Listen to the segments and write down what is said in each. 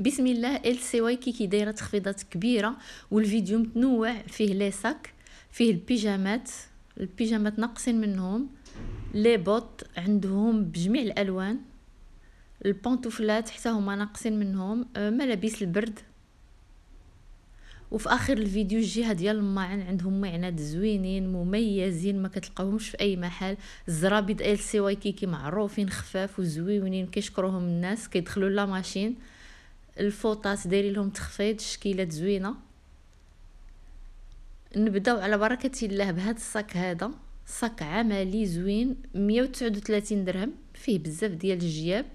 بسم الله ال سي واي كيكي دايره تخفيضات كبيره والفيديو متنوع فيه لي ساك فيه البيجامات البيجامات ناقصين منهم لي بوط عندهم بجميع الالوان البانتوفلات حتى هما ناقصين منهم ملابس البرد وفي اخر الفيديو الجهه ديال الماعن عندهم معنات زوينين مميزين ما كتلقاوهمش في اي محل الزرابيد ال سي واي كيكي معروفين خفاف وزويونين كيشكروهم الناس كيدخلوا لا ماشين الفوطات دايرين لهم تخفيض شكيلات زوينه نبداو على بركه الله بهذا الصاك هذا صاك عملي زوين 139 درهم فيه بزاف ديال الجياب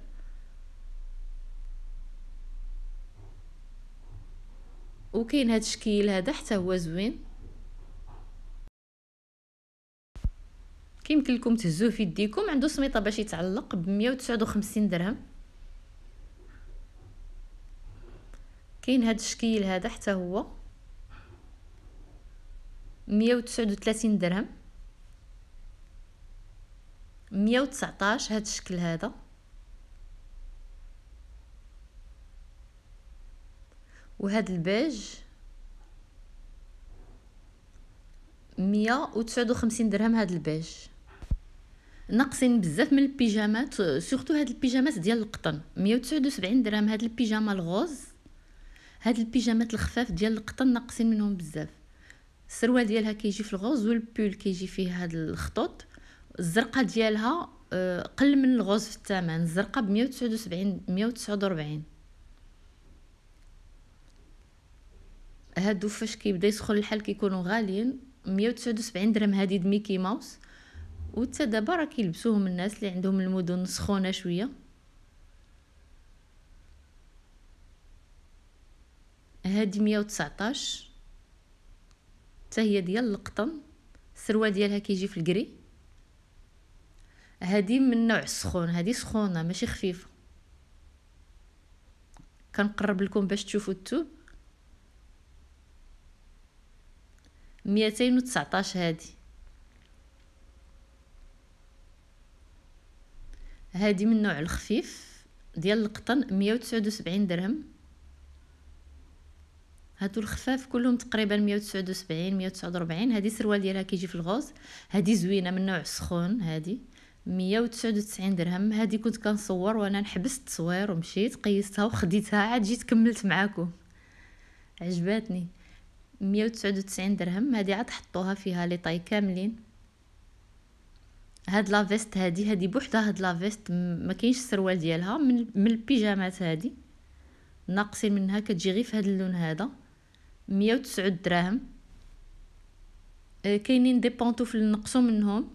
وكاين هذا الشكل هذا حتى هو زوين كيمكن لكم تهزوه في يديكم عنده سميطه باش يتعلق ب 159 درهم كاين هاد الشكيل هذا حتى هو مية وتسعود وثلاثين درهم مية وتسعطاش هاد الشكل هذا وهاد البيج مية وتسعود وخمسين درهم هاد البيج ناقصين بزاف من البيجامات سورتو هاد البيجامات ديال القطن مية وتسعود وسبعين درهم هاد البيجامه الغوز هاد البيجامات الخفاف ديال القطن ناقصين منهم بزاف السروال ديالها كيجي في الغوز والبول كيجي فيه هاد الخطوط الزرقه ديالها آه، قل من الغوز في الثمن الزرقه ب 179 149 هادو فاش كيبدا يسخن الحال كيكونوا غاليين 179 درهم هادي ميكي ماوس وتا دابا راه كيلبسوهم الناس اللي عندهم المدن سخونه شويه هادي مية وتسعطاش حتى هي ديال القطن السروال ديالها كيجي في الكري هادي من نوع سخون هادي سخونه ماشي خفيفه كنقرب لكم باش تشوفوا الثوب ميتين وتسعطاش هادي هادي من نوع الخفيف ديال القطن مية وتسعود وسبعين درهم هادو الخفاف كلهم تقريبا 179 149 هادي سروال ديالها كيجي في الغوز هادي زوينه من نوع سخون هادي 199 درهم هادي كنت كنصور وانا نحبس التصوير ومشيت قيستها وخديتها عاد جيت كملت معاكم عجباتني 199 درهم هادي عاد حطوها فيها لي طاي كاملين هاد لافيست هادي هادي بوحدها هاد لافيست ما كاينش السروال ديالها من, من البيجامات هادي ناقصين منها كتجي غير في هاد اللون هذا مية وتسعود دراهم آه، كاينين دي بانطوفل نقصوا منهم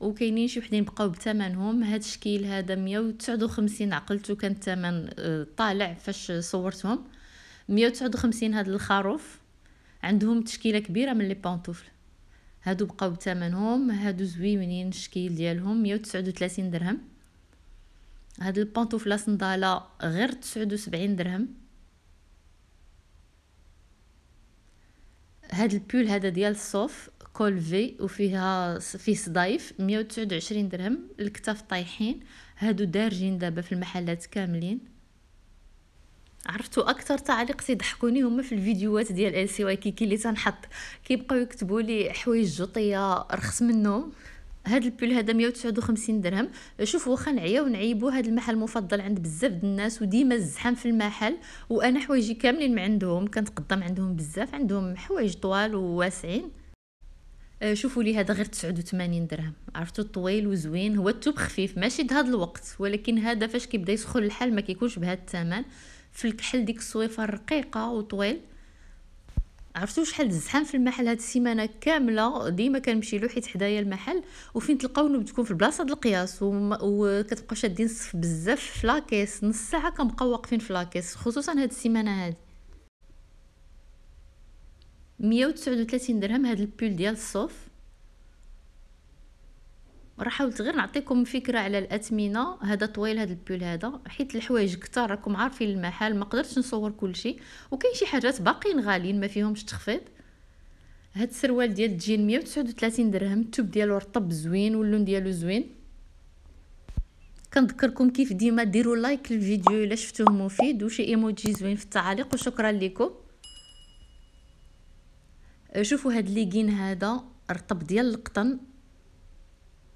وكاينين شي وحدين بقاو بثمنهم هاد الشكل هذا 159 عقلتو كان الثمن آه، طالع فاش صورتهم 159 هاد الخروف عندهم تشكيله كبيره من لي بانطوفل هادو بقاو بثمنهم هادو زوينين الشكل ديالهم 139 درهم هاد البانطوفلا صنداله غير 79 درهم هاد البول هذا ديال الصوف كولفي وفيها فيه صدايف 129 درهم الكتاف طايحين هادو دارجين دابا في المحلات كاملين عرفتوا اكثر تعليق تيضحكوني هما في الفيديوهات ديال ال سي واي كيكي اللي تنحط كيبقاو يكتبوا لي حوايج جوطيه رخص منهم هاد البول هذا 159 درهم شوف واخا نعياو ونعيبو هاد المحل مفضل عند بزاف ديال الناس وديما الزحام في المحل وانا حوايجي كاملين ما عندهم كنتقدم عندهم بزاف عندهم حوايج طوال وواسعين آه، شوفوا لي هذا غير 89 درهم عرفتوا طويل وزوين هو التوب خفيف ماشي دهاد الوقت ولكن هذا فاش كيبدا يسخن الحال ما كيكونش بهذا الثمن في الكحل ديك الصويفه الرقيقه وطويل عرفتوا شحال الزحام في المحل هاد السيمانه كامله ديما كنمشي له حيت حدايا المحل وفين تلقاو بتكون في البلاصه ديال القياس وكتبقاو شادين الصف بزاف في لاكيس نص ساعه كنبقاو واقفين في لاكيس خصوصا هاد السيمانه هادي 139 درهم هاد البول ديال الصوف راح حاولت غير نعطيكم فكره على الاثمنه هذا طويل هذا البول هذا حيت الحوايج كثار راكم عارفين المحل ما قدرتش نصور كل شيء وكاين شي حاجات باقيين غاليين ما فيهمش تخفيض هاد السروال ديال الجين 139 درهم التوب ديالو رطب زوين واللون ديالو زوين كنذكركم كيف ديما ديروا لايك للفيديو الا شفتوه مفيد وشي ايموجي زوين في التعاليق وشكرا لكم شوفوا هاد ليغين هذا رطب ديال القطن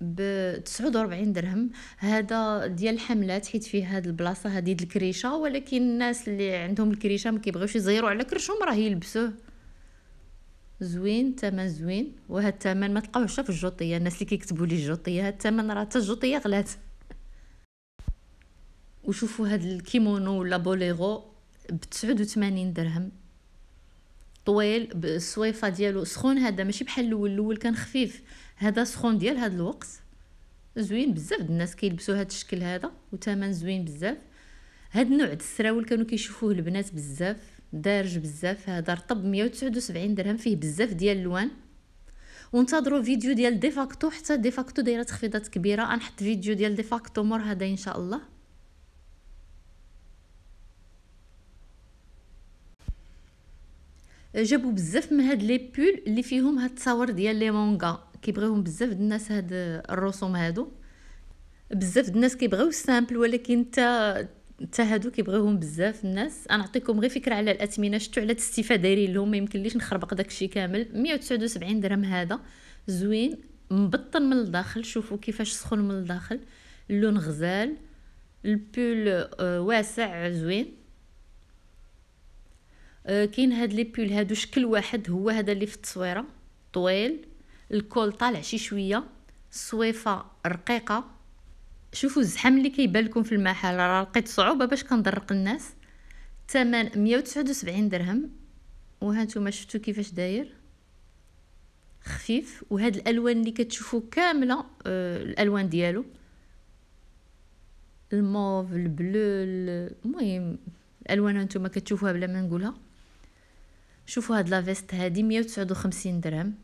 ب 49 درهم هذا ديال الحملات حيت فيه هاد البلاصه هذه الكريشه ولكن الناس اللي عندهم الكريشه ما كيبغيوش يزيروا على كرشهم راه يلبسوه زوين الثمن زوين وهاد الثمن ما تلقاوهش في الجوطيه الناس اللي كيكتبوا لي الجوطيه هاد الثمن راه حتى الجوطيه غلات وشوفوا هاد الكيمونو ولا بوليغو ب 89 درهم طويل بالصويفه ديالو سخون هذا ماشي بحال الاول الاول كان خفيف هذا سخون ديال هذا الوقت زوين بزاف الناس كيلبسوا هذا الشكل هذا وثمن زوين بزاف هاد النوع د السراول كانوا كيشوفوه البنات بزاف دارج بزاف هذا رطب 179 درهم فيه بزاف ديال اللوان وانتظروا فيديو ديال ديفاكتو حتى ديفاكتو دايره تخفيضات كبيره غنحط فيديو ديال ديفاكتو مور هذا ان شاء الله جابوا بزاف من هاد لي بول اللي فيهم هاد التصاور ديال لي مونغا كيبغيوهم بزاف الناس هاد الرسوم هادو بزاف الناس كيبغيو السامبل ولكن انت تا هادو كيبغيوهم بزاف الناس نعطيكم غير فكره على الاثمنه شتو على الاستفاده دايرين لهم ما يمكنليش نخربق داكشي كامل 179 درهم هذا زوين مبطن من الداخل شوفوا كيفاش سخون من الداخل اللون غزال البول آه، واسع زوين آه، كاين هاد لي بول هادو شكل واحد هو هذا اللي في التصويره طويل الكول طالع شي شويه صويفه رقيقه شوفوا الزحام اللي كيبان لكم في المحل راه لقيت صعوبه باش كنضرق الناس الثمن 179 درهم وهانتوما شفتوا كيفاش داير خفيف وهاد الالوان اللي كتشوفوا كامله آه الالوان ديالو الموف البلو المهم الالوان هانتوما كتشوفوها بلا ما نقولها شوفوا هاد لافيست هادي 159 درهم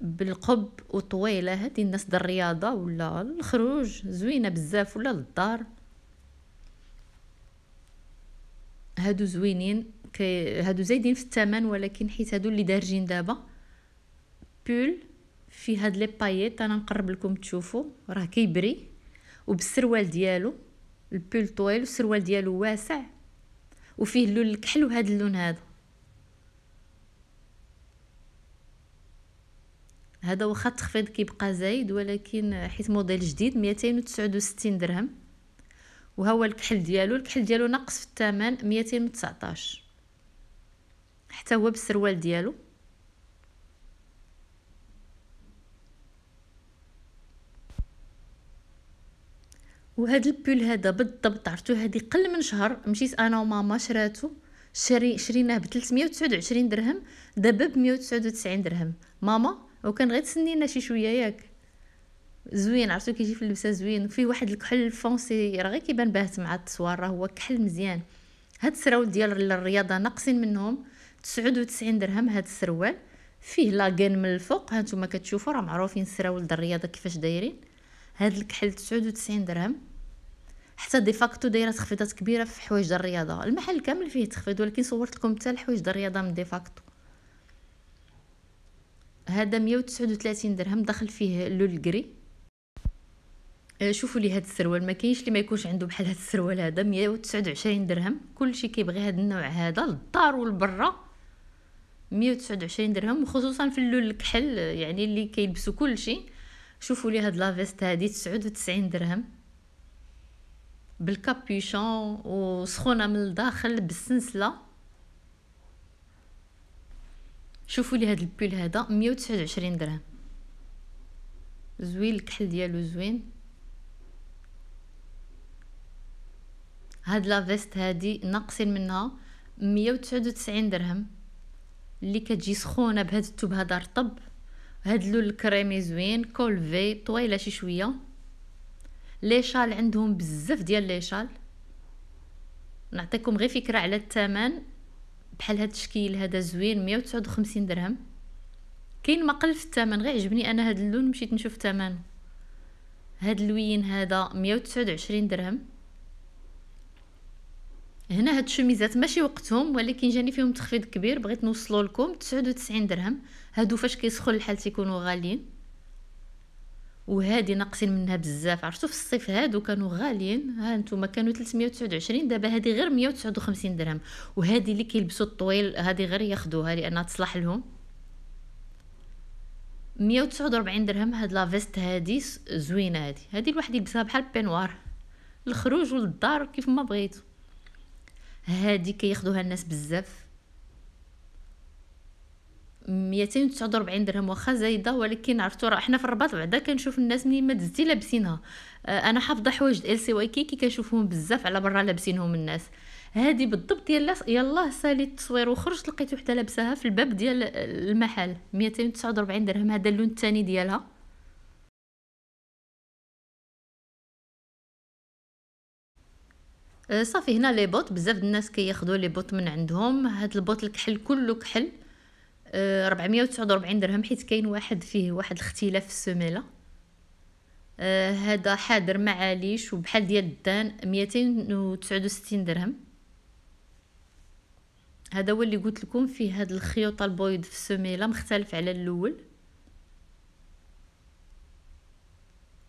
بالقب وطويله هذه الناس ديال الرياضه ولا الخروج زوينه بزاف ولا للدار هادو زوينين هادو زايدين في الثمن ولكن حيت هادو اللي دارجين دابا بول في هاد لي باييت انا نقرب لكم تشوفوا راه كيبري وبالسروال ديالو البول طويل والسروال ديالو واسع وفيه اللون الكحل وهذا اللون هذا هذا واخا التخفيض كيبقى زايد ولكن حيت موديل جديد 269 درهم وها هو الكحل ديالو الكحل ديالو ناقص في الثمن 219 حتى هو بالسروال ديالو وهاد البول هذا بالضبط عرفتو هادي قل من شهر مشيت انا وماما شراتو شري شريناه ب 329 درهم دابا ب 199 درهم ماما وكان غير تسنينا شي شويه ياك زوين عرفتو كيجي في اللبسه زوين فيه واحد الكحل فونسي راه غير كيبان باهت مع التصوير راه هو كحل مزيان هاد السراول ديال الرياضه ناقصين منهم 99 درهم هاد السروال فيه لاغين من الفوق ها نتوما كتشوفوا راه معروفين السراول ديال الرياضه كيفاش دايرين هاد الكحل 99 درهم حتى دي فاكتو دايره تخفيضات كبيره في حوايج الرياضه المحل كامل فيه تخفيض ولكن صورت لكم حتى الحوايج الرياضه من دي فاكتو هذا 139 درهم دخل فيه لول قري آه، شوفوا لي هاد السروال ما كاينش اللي ما يكونش عنده بحال هاد السروال هذا 129 درهم كلشي كيبغي هاد النوع هذا للدار والبرا 129 درهم وخصوصا في اللون الكحل يعني اللي كيلبسوا كلشي شوفوا لي هاد لافيست هادي 99 درهم بالكابيشون وسخونه من الداخل بالسنسله شوفوا لي هذا البول هذا 129 درهم زوين الكحل ديالو زوين هاد لا فيست هادي ناقصين منها 199 درهم اللي كتجي سخونه بهاد الثوب هذا رطب هاد اللون الكريمي زوين كولفي طويله شي شويه لي شال عندهم بزاف ديال لي شال نعطيكم غير فكره على الثمن بحال هاد التشكيل هذا زوين 159 درهم كاين ما قل في الثمن غير عجبني انا هاد اللون مشيت نشوف ثمنه هاد اللوين هذا 129 درهم هنا هاد الشوميزات ماشي وقتهم ولكن جاني فيهم تخفيض كبير بغيت نوصلو لكم 99 درهم هادو فاش كيسخن الحال تيكونوا غاليين وهادي ناقصين منها بزاف عرفتو في الصيف هادو كانوا غاليين ها نتوما كانوا 329 دابا هادي غير 159 درهم وهادي اللي كيلبسوا الطويل هادي غير ياخذوها لانها تصلح لهم 149 درهم هاد لا فيست هادي زوينه هادي هادي الواحد يلبسها بحال بينوار الخروج وللدار كيف ما بغيتو هادي كياخذوها الناس بزاف ميتين درهم واخا زايده ولكن عرفتو راه حنا في الرباط بعدا كنشوف الناس ملي ما تزتي لابسينها آه، انا حافظه حوايج ال سي واي كي كي كنشوفهم بزاف على برا لابسينهم الناس هادي بالضبط يلا يلا سالي التصوير وخرجت لقيت وحده لابساها في الباب ديال المحل 249 درهم هذا اللون الثاني ديالها آه، صافي هنا لي بوط بزاف الناس كياخذوا لي بوط من عندهم هاد البوط الكحل كله كحل 449 آه، درهم حيت كاين واحد فيه واحد الاختلاف في السميله آه هذا حاضر معاليش وبحال ديال الدان 269 درهم هذا هو اللي قلت لكم فيه هاد الخيوط البويض في السميله مختلف على الاول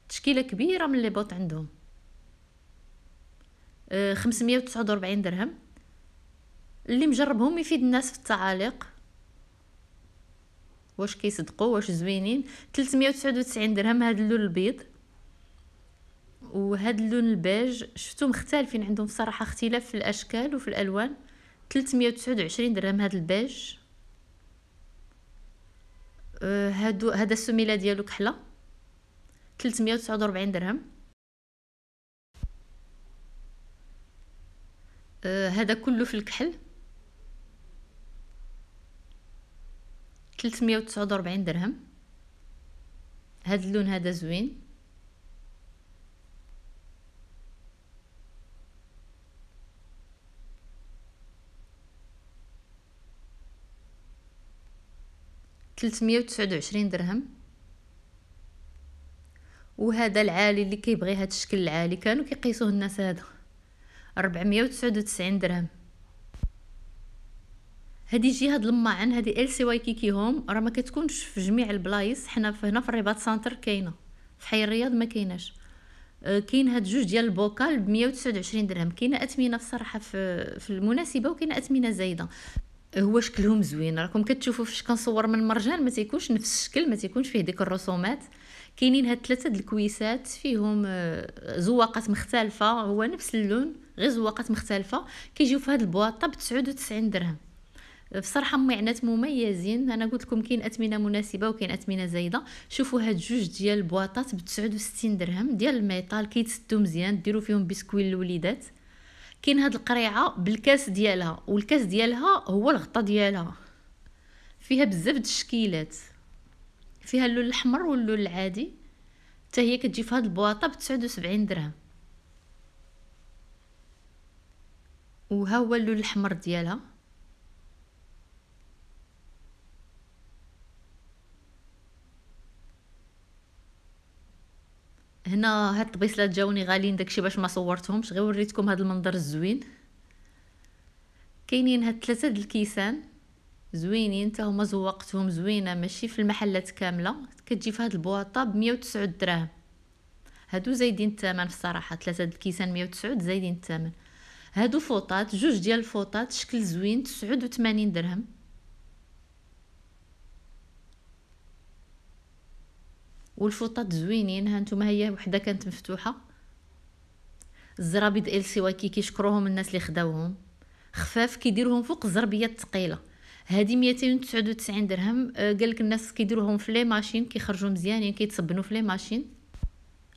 تشكيله كبيره من لي بوط عندهم آه 549 درهم اللي مجربهم يفيد الناس في التعاليق واش كيصدقوا واش زوينين 399 درهم هذا اللون البيض وهذا اللون البيج شفتو مختلفين عندهم صراحه اختلاف في الاشكال وفي الالوان 329 درهم هذا البيج أه، هادو هذا السميله ديالو كحله 349 درهم أه، هذا كله في الكحل تلتمية وتسعود وربعين درهم هاد اللون هذا زوين تلتمية وتسعود وعشرين درهم وهذا العالي اللي كيبغي هاد الشكل العالي كانوا كيقيسوه الناس هذا ربعمية وتسعود وتسعين درهم هذه جهه الماعن هادي ال سي واي كيكي هوم راه ما كتكونش في جميع البلايص حنا هنا في الرباط سنتر كاينه في حي الرياض ما كايناش أه، كاين هاد جوج ديال البوكال ب 129 درهم كاينه اثمنه بصراحه في في المناسبه وكاينه اثمنه زايده هو شكلهم زوين راكم كتشوفوا فاش كنصور من المرجان ما تيكونش نفس الشكل ما تيكونش فيه ديك الرسومات كاينين هاد ثلاثه د الكويسات فيهم أه، زواقات مختلفه هو نفس اللون غير زواقات مختلفه كيجيو في هاد البواطه ب 99 درهم بصراحه معنات مميزين انا قلت لكم كاين اثمنه مناسبه وكاين اثمنه زايده شوفوا هاد جوج ديال البواطات ب 69 درهم ديال الميطال كيتسدو مزيان ديروا فيهم بسكوي للوليدات كاين هاد القريعه بالكاس ديالها والكاس ديالها هو الغطا ديالها فيها بزاف د الشكيلات فيها اللون الاحمر واللون العادي حتى هي كتجي في هاد البواطه ب 79 درهم وها هو اللون الاحمر ديالها هنا هاد الطبيصلات جاوني غاليين داكشي باش ما صورتهمش غير وريتكم هاد المنظر الزوين كاينين هاد ثلاثه د الكيسان زوينين حتى هما زوقتهم زوينه ماشي في المحلات كامله كتجي في هاد البواطه ب 109 دراهم هادو زايدين الثمن الصراحه ثلاثه د الكيسان 109 زايدين الثمن هادو فوطات جوج ديال الفوطات شكل زوين 89 درهم والفوطات زوينين ها نتوما هي وحده كانت مفتوحه الزرابي ال سي واكي كيشكروهم الناس اللي خداوهم خفاف كيديروهم فوق الزربيه الثقيله هادي 299 درهم آه، قال لك الناس كيديروهم في لي ماشين كيخرجوا مزيانين يعني كيتصبنوا في لي ماشين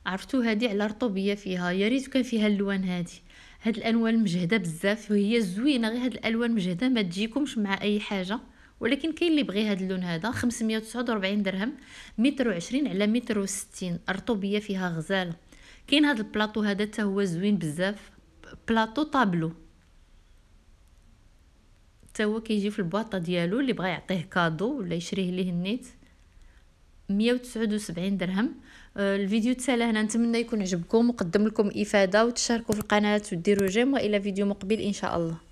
عرفتو هادي على رطوبيه فيها يا ريت كان فيها اللوان هادي هاد الالوان مجهده بزاف وهي زوينه غير هاد الالوان مجهده ما تجيكمش مع اي حاجه ولكن كاين اللي بغي هذا اللون هذا 549 درهم متر وعشرين على متر وستين رطوبيه فيها غزاله كاين هذا البلاطو هذا حتى هو زوين بزاف بلاطو طابلو حتى هو كيجي في البواطه ديالو اللي بغى يعطيه كادو ولا يشريه ليه النيت 179 درهم آه، الفيديو تسالى هنا نتمنى يكون عجبكم وقدم لكم افاده وتشاركوا في القناه وديروا جيم والى فيديو مقبل ان شاء الله